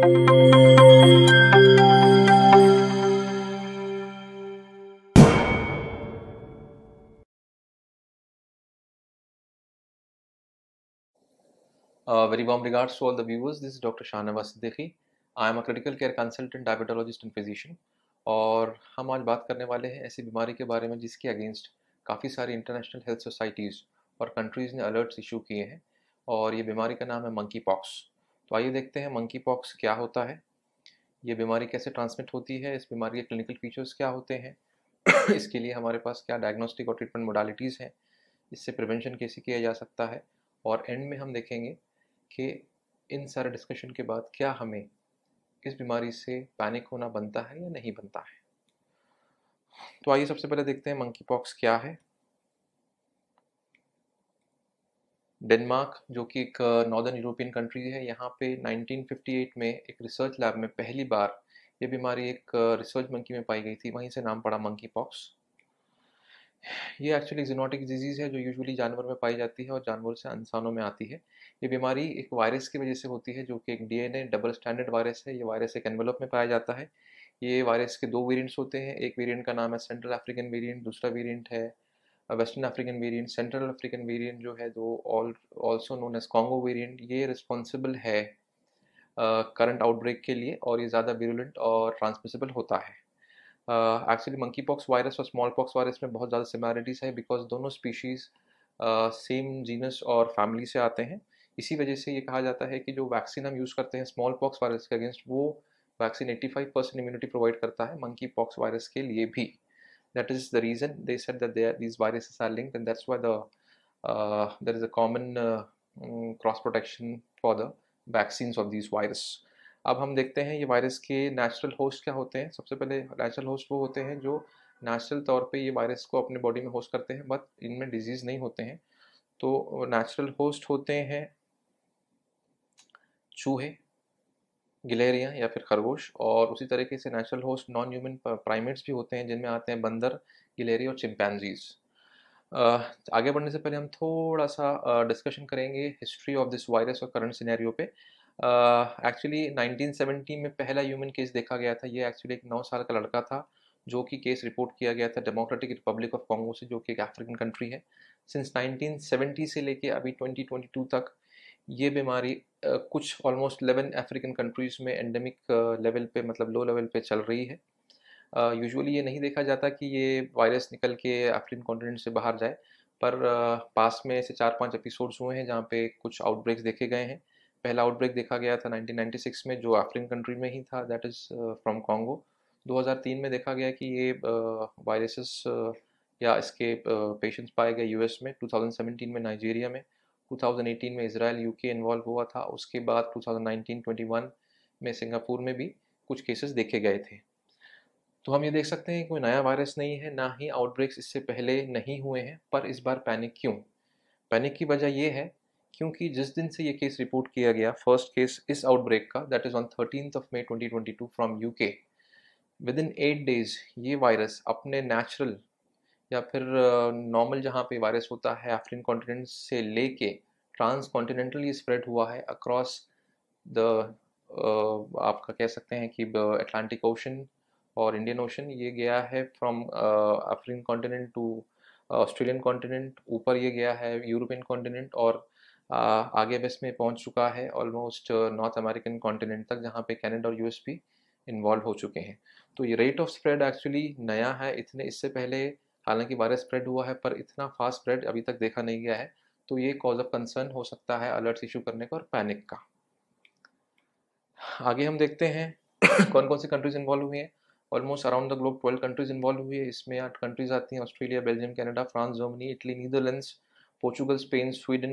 Uh, very warm regards to all the viewers. This is Dr. Shahnawaz Siddiqui. I am a clinical care consultant, diabetologist and physician. और हम आज बात करने वाले हैं ऐसी बीमारी के बारे में जिसके अगेंस्ट काफ़ी सारी इंटरनेशनल हेल्थ सोसाइटीज़ और कंट्रीज़ ने अलर्ट्स इशू किए हैं और ये बीमारी का नाम है मंकी पॉक्स तो आइए देखते हैं मंकी पॉक्स क्या होता है ये बीमारी कैसे ट्रांसमिट होती है इस बीमारी के क्लिनिकल फीचर्स क्या होते हैं इसके लिए हमारे पास क्या डायग्नोस्टिक और ट्रीटमेंट मोडालिटीज़ हैं इससे प्रिवेंशन कैसे किया जा सकता है और एंड में हम देखेंगे कि इन सारे डिस्कशन के बाद क्या हमें इस बीमारी से पैनिक होना बनता है या नहीं बनता है तो आइए सबसे पहले देखते हैं मंकी पॉक्स क्या है डेनमार्क जो कि एक नॉर्दर्न यूरोपियन कंट्री है यहाँ पे 1958 में एक रिसर्च लैब में पहली बार ये बीमारी एक रिसर्च मंकी में पाई गई थी वहीं से नाम पड़ा मंकी पॉक्स ये एक्चुअली जीनोटिक डिजीज़ है जो यूजुअली जानवर में पाई जाती है और जानवर से इंसानों में आती है ये बीमारी एक वायरस की वजह से होती है जो कि एक डीएनए डबल स्टैंडर्ड वायरस है ये वायरस एक एनवेलप में पाया जाता है ये वायरस के दो वेरिएंट्स होते हैं एक वेरिएंट का नाम है सेंट्रल अफ्रीकन वेरिएंट दूसरा वेरिएंट है western African variant central African variant जो है दो also known as Congo variant ये रिस्पॉन्सिबल है करंट uh, आउटब्रेक के लिए और ये ज़्यादा विरुलेंट और ट्रांसमिसिबल होता है एक्चुअली मंकी पॉक्स वायरस और स्मॉल पॉक्स वायरस में बहुत ज़्यादा सिमिलरिटीज़ है बिकॉज दोनों स्पीशीज़ सेम जीनस और फैमिली से आते हैं इसी वजह से ये कहा जाता है कि जो वैक्सीन हम यूज़ करते हैं स्मॉल पॉक्स वायरस के अगेंस्ट वो वैक्सीन 85 परसेंट इम्यूनिटी प्रोवाइड करता है मंकी पॉक्स वायरस के लिए भी that is the reason they said that they are, these viruses are linked and that's why the uh, there is a common uh, cross protection for the vaccines of these virus अब हम देखते हैं ये virus के natural host क्या होते हैं सबसे पहले नेचुरल होस्ट वो होते हैं जो नेचुरल तौर पे ये वायरस को अपने बॉडी में होस्ट करते हैं बट इनमें डिजीज़ नहीं होते हैं तो नेचुरल होस्ट होते हैं चूहे गिलहरियाँ या फिर खरगोश और उसी तरीके से natural host non human primates भी होते हैं जिनमें आते हैं बंदर गिलहरी और चिंपैनजीज़ Uh, आगे बढ़ने से पहले हम थोड़ा सा डिस्कशन uh, करेंगे हिस्ट्री ऑफ दिस वायरस और करंट सिनेरियो पे एक्चुअली uh, 1970 में पहला ह्यूमन केस देखा गया था ये एक्चुअली एक नौ साल का लड़का था जो कि केस रिपोर्ट किया गया था डेमोक्रेटिक रिपब्लिक ऑफ कॉन्गो से जो कि एक अफ्रीकन कंट्री है सिंस 1970 से लेके अभी 2022 तक ये बीमारी कुछ ऑलमोस्ट 11 अफ्रीकन कंट्रीज़ में एंडेमिक लेवल पे मतलब लो लेवल पे चल रही है यूजुअली ये नहीं देखा जाता कि ये वायरस निकल के अफ्रीकन कॉन्टिनेंट से बाहर जाए पर पास में ऐसे चार पांच एपिसोड्स हुए हैं जहाँ पे कुछ आउटब्रेक्स देखे गए हैं पहला आउटब्रेक देखा गया था 1996 में जो अफ्रीन कंट्री में ही था दैट इज़ फ्रॉम कॉन्गो 2003 में देखा गया कि ये वायरसेस या इसके पेशेंट्स पाए गए यूएस में 2017 में नाइजीरिया में 2018 में इसराइल यूके इन्वॉल्व हुआ था उसके बाद 2019-21 में सिंगापुर में भी कुछ केसेस देखे गए थे तो हम ये देख सकते हैं कोई नया वायरस नहीं है ना ही आउटब्रेक्स इससे पहले नहीं हुए हैं पर इस बार पैनिक क्यों पैनिक की वजह यह है क्योंकि जिस दिन से ये केस रिपोर्ट किया गया फर्स्ट केस इस आउटब्रेक का that is on thirteen of May twenty from you within eight days ये वायरस अपने नेचुरल या फिर नॉर्मल जहाँ पे वायरस होता है अफ्रीन कॉन्टिनेंट से लेके ट्रांस कॉन्टिनेंटली स्प्रेड हुआ है अक्रॉस द आपका कह सकते हैं कि अटलांटिक ओशन और इंडियन ओशन ये गया है from African continent to Australian continent ऊपर ये गया है यूरोपियन कॉन्टिनेंट और uh, आगे वेस्ट में पहुंच चुका है ऑलमोस्ट नॉर्थ अमेरिकन कॉन्टिनेंट तक जहाँ पे कैनेडा और यूएस भी इन्वॉल्व हो चुके हैं तो ये रेट ऑफ स्प्रेड एक्चुअली नया है इतने इससे पहले हालांकि वायरस स्प्रेड हुआ है पर इतना फास्ट स्प्रेड अभी तक देखा नहीं गया है तो ये कॉज ऑफ कंसर्न हो सकता है अलर्ट इशू करने का और पैनिक का आगे हम देखते हैं कौन कौन सी कंट्रीज इन्वॉल्व हुई हैं almost around the globe twelve countries involve हुई है इसमें आठ कंट्रीज आती हैं Australia Belgium Canada France Germany Italy Netherlands Portugal Spain Sweden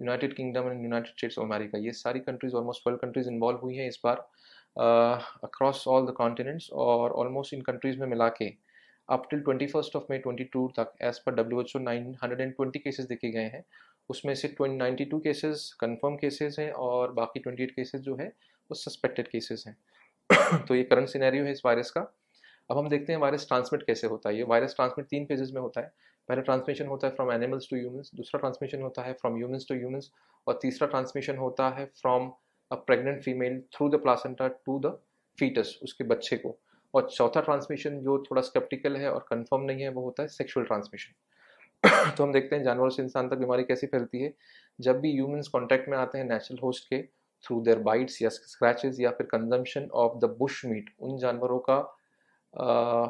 United Kingdom and United States of America ये सारी countries almost twelve countries involve हुई हैं इस बार अक्रॉस ऑल द कॉन्टिनेंट्स और ऑलमोस्ट इन कंट्रीज में मिला के up till twenty first of May two तक एज पर W H O nine hundred and twenty cases देखे गए हैं उसमें से ninety two cases confirm cases हैं और बाकी ट्वेंटी एट केसेज जो है वो सस्पेक्टेड केसेज हैं तो ये करंट सिनेरियो है इस वायरस का अब हम देखते हैं वायरस ट्रांसमिट कैसे होता है ये वायरस ट्रांसमिट तीन फेजेज में होता है पहला ट्रांसमिशन होता है फ्रॉम एनिमल्स टू ह्यूमंस दूसरा ट्रांसमिशन होता है फ्रॉम ह्यूमंस टू ह्यूमंस और तीसरा ट्रांसमिशन होता है from a pregnant female through the placenta to the foetus उसके बच्चे को और चौथा ट्रांसमिशन जो थोड़ा स्केप्टिकल है और कंफर्म नहीं है वो होता है सेक्सुअल ट्रांसमिशन तो हम देखते हैं जानवरों से इंसान तक बीमारी कैसे फैलती है जब भी ह्यूमंस कांटेक्ट में आते हैं नेचुरल होस्ट के थ्रू देयर बाइट्स या स्क्रैचेस या फिर consumption of the bush meat उन जानवरों का आ,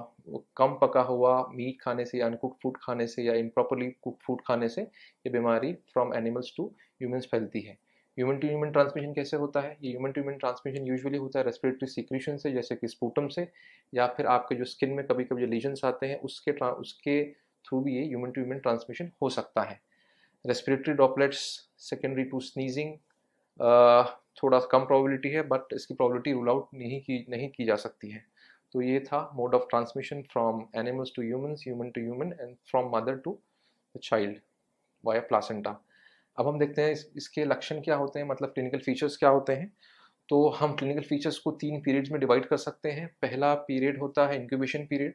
कम पका हुआ मीट खाने से या अनकुक फूड खाने से या इम्प्रॉपरली कुक फूड खाने से ये बीमारी फ्रॉम एनिमल्स टू ह्यूमंस फैलती है ह्यूमन टू ह्यूमन ट्रांसमिशन कैसे होता है ये human to human transmission usually होता है रेस्पिरेटरी सिक्रीशन से जैसे कि स्पूटम से या फिर आपके जो स्किन में कभी कभी लीजन्स आते हैं उसके उसके थ्रू भी ये ह्यूमन टू ह्यूमन ट्रांसमिशन हो सकता है respiratory droplets secondary to sneezing थोड़ा कम प्रॉबिलिटी है बट इसकी प्रॉबिलिटी रूल आउट नहीं की नहीं की जा सकती है तो ये था mode of transmission from animals to humans human to human and from mother to the child by placenta अब हम देखते हैं इस, इसके लक्षण क्या होते हैं मतलब क्लिनिकल फीचर्स क्या होते हैं तो हम क्लिनिकल फीचर्स को तीन पीरियड्स में डिवाइड कर सकते हैं पहला पीरियड होता है इंक्यूबेशन पीरियड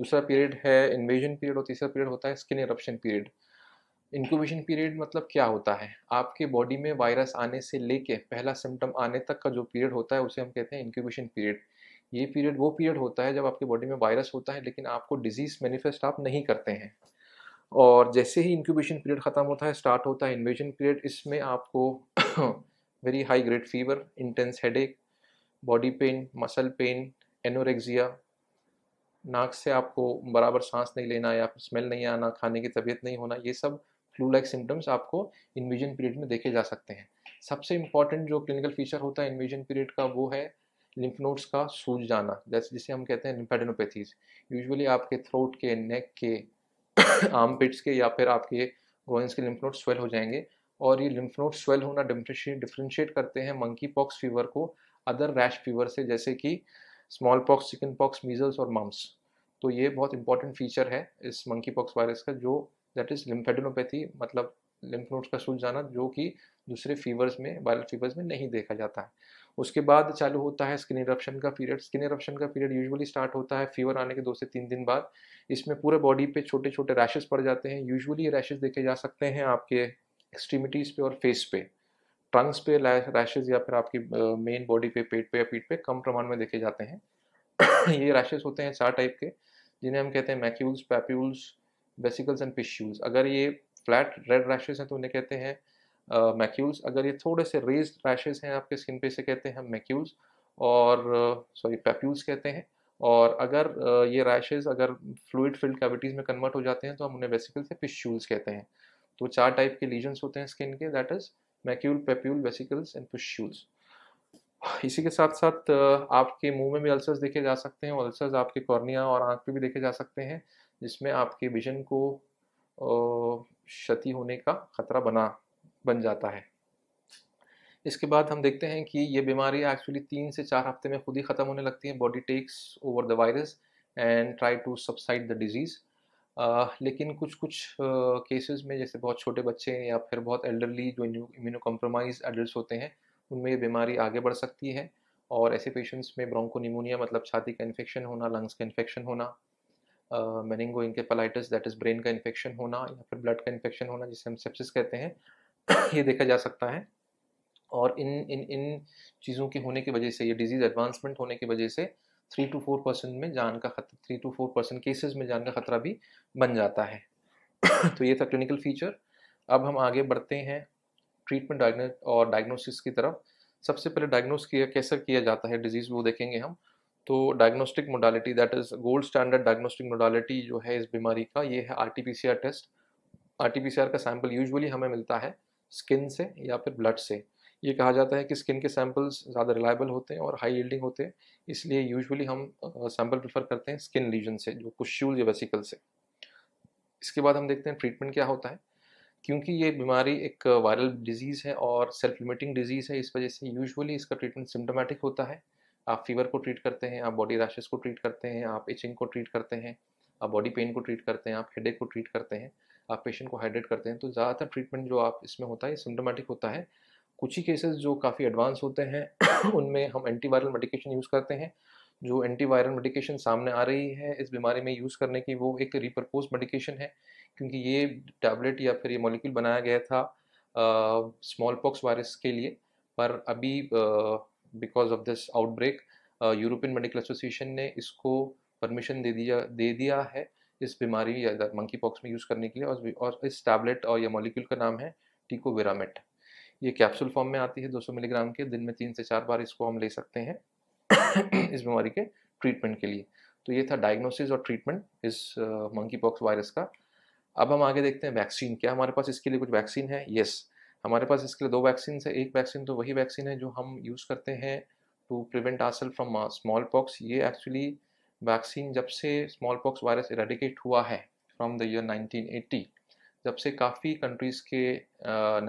दूसरा पीरियड है इन्वेजन पीरियड और तीसरा पीरियड होता है skin eruption period incubation period मतलब क्या होता है आपके बॉडी में वायरस आने से लेके पहला सिम्टम आने तक का जो पीरियड होता है उसे हम कहते हैं इंक्यूबेशन पीरियड ये पीरियड वो पीरियड होता है जब आपके बॉडी में वायरस होता है लेकिन आपको डिजीज़ मैनिफेस्ट आप नहीं करते हैं और जैसे ही इंक्यूबेशन पीरियड ख़त्म होता है स्टार्ट होता है इन्वेजन पीरियड इसमें आपको very high grade fever intense headache body pain muscle pain anorexia नाक से आपको बराबर सांस नहीं लेना या फिर स्मेल नहीं आना खाने की तबीयत नहीं होना ये सब फ्लू लाइक सिम्टम्स आपको इन्विजन पीरियड में देखे जा सकते हैं सबसे इंपॉर्टेंट जो क्लिनिकल फीचर होता है इन्वेजन पीरियड का वो है लिम्फ नोड्स का सूज जाना जैसे जिसे हम कहते हैं लिम्फेडनोपैथीज यूजुअली आपके थ्रोट के नेक के आर्म पिट्स के या फिर आपके गोइंस के लिम्फ नोड स्वेल हो जाएंगे और ये लिम्फ नोड स्वेल होना डिफ्रेंशिएट करते हैं मंकी पॉक्स फीवर को अदर रैश फीवर से जैसे कि smallpox chickenpox measles और मम्स तो ये बहुत इंपॉर्टेंट फीचर है इस मंकी पॉक्स वायरस का जो दैट इज लिम्फेडोनोपैथी मतलब लिम्फ नोड्स का सूज जाना जो कि दूसरे फीवर्स में वायरल फीवर्स में नहीं देखा जाता है उसके बाद चालू होता है स्किन इरप्शन का पीरियड स्किन इरप्शन का पीरियड यूजुअली स्टार्ट होता है फीवर आने के दो से तीन दिन बाद इसमें पूरे बॉडी पे छोटे छोटे रैशेस पड़ जाते हैं यूजुअली ये रैशेस देखे जा सकते हैं आपके एक्सट्रीमिटीज़ पे और फेस पे ट्रंक्स पे रैशेज या फिर आपकी मेन बॉडी पे पेट पे या पीठ पे कम प्रमाण में देखे जाते हैं ये रैशेज होते हैं चार टाइप के जिन्हें हम कहते हैं मैक्यूल्स पैप्यूल्स वेसिकल्स एंड पिश्यूज अगर ये फ्लैट रेड रैशेज हैं तो उन्हें कहते हैं मैक्यूल्स अगर ये थोड़े से रेज रैशेज हैं आपके स्किन पे इसे कहते हैं हम मैक्यूल्स और सॉरी पैप्यूल्स कहते हैं और अगर ये रैशेज अगर फ्लूड फिल्ड कैविटीज़ में कन्वर्ट हो जाते हैं तो हम उन्हें बेसिकल से पिश्यूल्स कहते हैं तो चार टाइप के लीजन्स होते हैं स्किन के that is macule papule vesicles and pustules इसी के साथ साथ आपके मुंह में भी अल्सर्स देखे जा सकते हैं अल्सर्स आपके कॉर्निया और आंख पे भी देखे जा सकते हैं जिसमें आपके विजन को क्षति होने का खतरा बना बन जाता है इसके बाद हम देखते हैं कि ये बीमारियाँ एक्चुअली तीन से चार हफ्ते में खुद ही ख़त्म होने लगती हैं body takes over the virus and try to subside the disease लेकिन कुछ कुछ केसेस uh, में जैसे बहुत छोटे बच्चे या फिर बहुत एल्डरली जो इम्यूनो कम्प्रोमाइज एडल्ट होते हैं उनमें ये बीमारी आगे बढ़ सकती है और ऐसे पेशेंट्स में ब्रोंको निमोनिया मतलब छाती का इन्फेक्शन होना लंग्स का इन्फेक्शन होना मैनिंगो इनके दैट इज़ ब्रेन का इन्फेक्शन होना या फिर ब्लड का इन्फेक्शन होना जिसे हम सेप्सिस कहते हैं ये देखा जा सकता है और इन इन इन चीज़ों के होने की वजह से ये डिजीज़ एडवांसमेंट होने की वजह से थ्री टू फोर परसेंट में जान का खतरा three to four percent cases में जान का खतरा भी बन जाता है तो ये था क्लिनिकल फीचर अब हम आगे बढ़ते हैं ट्रीटमेंट डायग्नो और डायग्नोसिस की तरफ सबसे पहले डायग्नोस किया कैसे किया जाता है डिजीज़ वो देखेंगे हम तो diagnostic modality that is gold standard diagnostic modality जो है इस बीमारी का ये है आर टेस्ट आर का सैम्पल यूजली हमें मिलता है स्किन से या फिर ब्लड से ये कहा जाता है कि स्किन के सैंपल्स ज़्यादा रिलायबल होते हैं और हाई यील्डिंग होते हैं इसलिए यूजुअली हम सैम्पल प्रेफर करते हैं स्किन लीजन से जो कुश्यूल या वेसिकल से इसके बाद हम देखते हैं ट्रीटमेंट क्या होता है क्योंकि ये बीमारी एक वायरल डिजीज़ है और सेल्फ लिमिटिंग डिजीज़ है इस वजह से यूजुअली इसका ट्रीटमेंट सिम्टोमेटिक होता है आप फीवर को ट्रीट करते हैं आप बॉडी रैशेस को ट्रीट करते हैं आप इचिंग को ट्रीट करते हैं आप बॉडी पेन को ट्रीट करते हैं आप हेडेक को ट्रीट करते हैं आप पेशेंट को हाइड्रेट करते हैं तो ज़्यादातर ट्रीटमेंट जो आप इसमें होता है सिम्टोमेटिक होता है कुछ ही केसेस जो काफ़ी एडवांस होते हैं उनमें हम एंटीवायरल मेडिकेशन यूज़ करते हैं जो एंटीवायरल मेडिकेशन सामने आ रही है इस बीमारी में यूज़ करने की वो एक रिपरपोज मेडिकेशन है क्योंकि ये टैबलेट या फिर ये मॉलिक्यूल बनाया गया था स्मॉल पॉक्स वायरस के लिए पर अभी because of this outbreak European Medical Association ने इसको परमिशन दे दिया दे दिया है इस बीमारी या मंकी पॉक्स में यूज़ करने के लिए और और इस टैबलेट और या मॉलिक्यूल का नाम है टीकोवेरामेट ये कैप्सूल फॉर्म में आती है 200 मिलीग्राम के दिन में तीन से चार बार इसको हम ले सकते हैं इस बीमारी के ट्रीटमेंट के लिए तो ये था डायग्नोसिस और ट्रीटमेंट इस मंकी पॉक्स वायरस का अब हम आगे देखते हैं वैक्सीन क्या हमारे पास इसके लिए कुछ वैक्सीन है येस हमारे पास इसके लिए दो वैक्सीन है एक वैक्सीन तो वही वैक्सीन है जो हम यूज़ करते हैं to prevent us all from smallpox ये एक्चुअली वैक्सीन जब से स्मॉल पॉक्स वायरस इरेडिकेट हुआ है फ्रॉम द ईयर 1980 जब से काफ़ी कंट्रीज़ के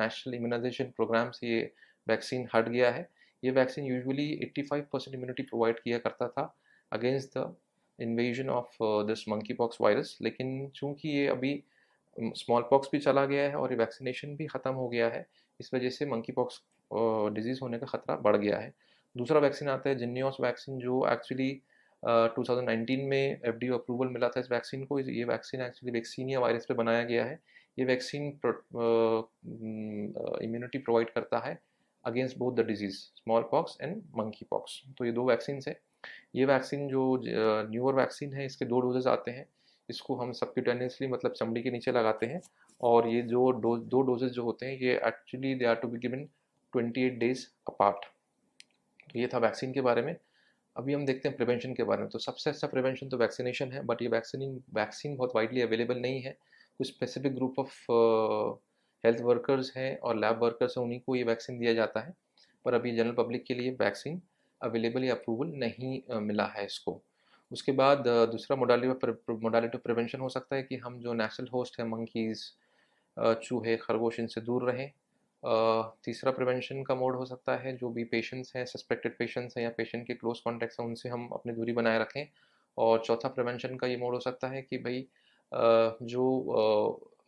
नेशनल इम्यूनाइजेशन प्रोग्राम से ये वैक्सीन हट गया है ये vaccine usually 85 percent immunity provide किया करता था against the invasion of this monkeypox virus लेकिन चूँकि ये अभी स्मॉल पॉक्स भी चला गया है और ये वैक्सीनेशन भी ख़त्म हो गया है इस वजह से मंकी पॉक्स डिजीज़ होने का ख़तरा बढ़ गया है दूसरा वैक्सीन आता है जिन्योस वैक्सीन जो एक्चुअली 2019 में एफ अप्रूवल मिला था इस वैक्सीन को ये वैक्सीन एक्चुअली वैक्सीनिया वायरस पे बनाया गया है ये वैक्सीन इम्यूनिटी प्रोवाइड करता है against both the disease smallpox and monkeypox तो ये दो वैक्सीन है ये वैक्सीन जो न्यूअर वैक्सीन है इसके दो डोजेज आते हैं इसको हम सबक्यूटेनियसली मतलब चमड़ी के नीचे लगाते हैं और ये जो डोज दो डोजेज जो होते हैं ये actually they are to be given eight days apart तो ये था वैक्सीन के बारे में अभी हम देखते हैं प्रिवेंशन के बारे में तो सबसे अच्छा प्रिवेंशन तो वैक्सीनेशन है बट ये वैक्सीनिंग वैक्सीन बहुत वाइडली अवेलेबल नहीं है कुछ specific group of health workers हैं और लैब वर्कर्स हैं उन्हीं को ये वैक्सीन दिया जाता है पर अभी जनरल पब्लिक के लिए वैक्सीन अवेलेबल या अप्रूवल नहीं मिला है इसको उसके बाद दूसरा मोडालिटी मोडालिटी प्रिवेंशन हो सकता है कि हम जो नेचुरल होस्ट है मंकीज़ चूहे खरगोश इनसे दूर रहें तीसरा प्रिवेंशन का मोड हो सकता है जो भी पेशेंट्स हैं सस्पेक्टेड पेशेंट्स हैं या पेशेंट के क्लोज कॉन्टैक्ट्स हैं उनसे हम अपनी दूरी बनाए रखें और चौथा प्रिवेंशन का ये मोड हो सकता है कि भाई जो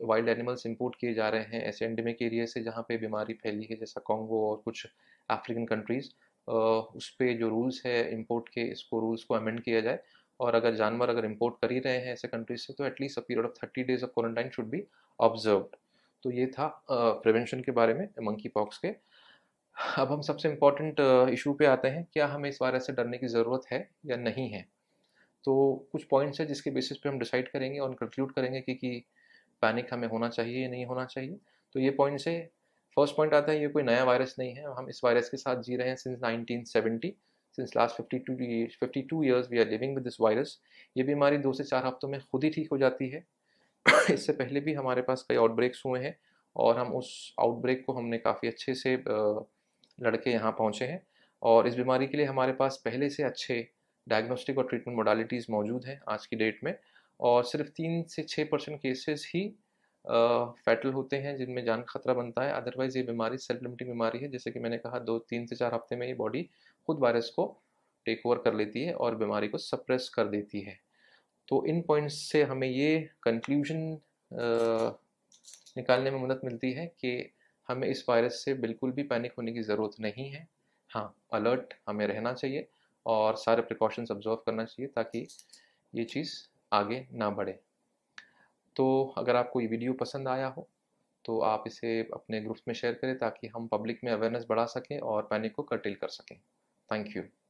वाइल्ड एनिमल्स इंपोर्ट किए जा रहे हैं ऐसे एंडेमिक एरिया से जहाँ पे बीमारी फैली है जैसा कॉन्गो और कुछ अफ्रीकन कंट्रीज़ उस पर जो रूल्स है इम्पोर्ट के इसको रूल्स को अमेंड किया जाए और अगर जानवर अगर इम्पोर्ट कर ही रहे हैं ऐसे कंट्रीज से तो at least a period of thirty days of quarantine should be observed तो ये था प्रिवेंशन के बारे में मंकी पॉक्स के अब हम सबसे इम्पॉर्टेंट इशू पे आते हैं क्या हमें इस वायरस से डरने की ज़रूरत है या नहीं है तो कुछ पॉइंट्स हैं जिसके बेसिस पे हम डिसाइड करेंगे और कंक्लूड करेंगे कि कि पैनिक हमें होना चाहिए या नहीं होना चाहिए तो ये पॉइंट्स है फर्स्ट पॉइंट आता है ये कोई नया वायरस नहीं है हम इस वायरस के साथ जी रहे हैं since 1970 since last 52 fifty two we are living with this virus ये बीमारी दो से चार हफ्तों में खुद ही ठीक हो जाती है इससे पहले भी हमारे पास कई आउटब्रेक्स हुए हैं और हम उस आउटब्रेक को हमने काफ़ी अच्छे से लड़के यहाँ पहुँचे हैं और इस बीमारी के लिए हमारे पास पहले से अच्छे डायग्नोस्टिक और ट्रीटमेंट मोडालिटीज़ मौजूद हैं आज की डेट में और सिर्फ तीन से छः परसेंट केसेस ही फैटल होते हैं जिनमें जान खतरा बनता है अदरवाइज़ ये बीमारी सेल्फ लिमिटिंग बीमारी है जैसे कि मैंने कहा दो तीन से चार हफ्ते में ये बॉडी खुद वायरस को टेक ओवर कर लेती है और बीमारी को सप्रेस कर देती है तो इन पॉइंट्स से हमें ये कंक्लूजन निकालने में मदद मिलती है कि हमें इस वायरस से बिल्कुल भी पैनिक होने की ज़रूरत नहीं है हाँ अलर्ट हमें रहना चाहिए और सारे प्रिकॉशंस ऑब्जर्व करना चाहिए ताकि ये चीज़ आगे ना बढ़े तो अगर आपको ये वीडियो पसंद आया हो तो आप इसे अपने ग्रुप्स में शेयर करें ताकि हम पब्लिक में अवेयरनेस बढ़ा सकें और पैनिक को कर्टेल कर सकें थैंक यू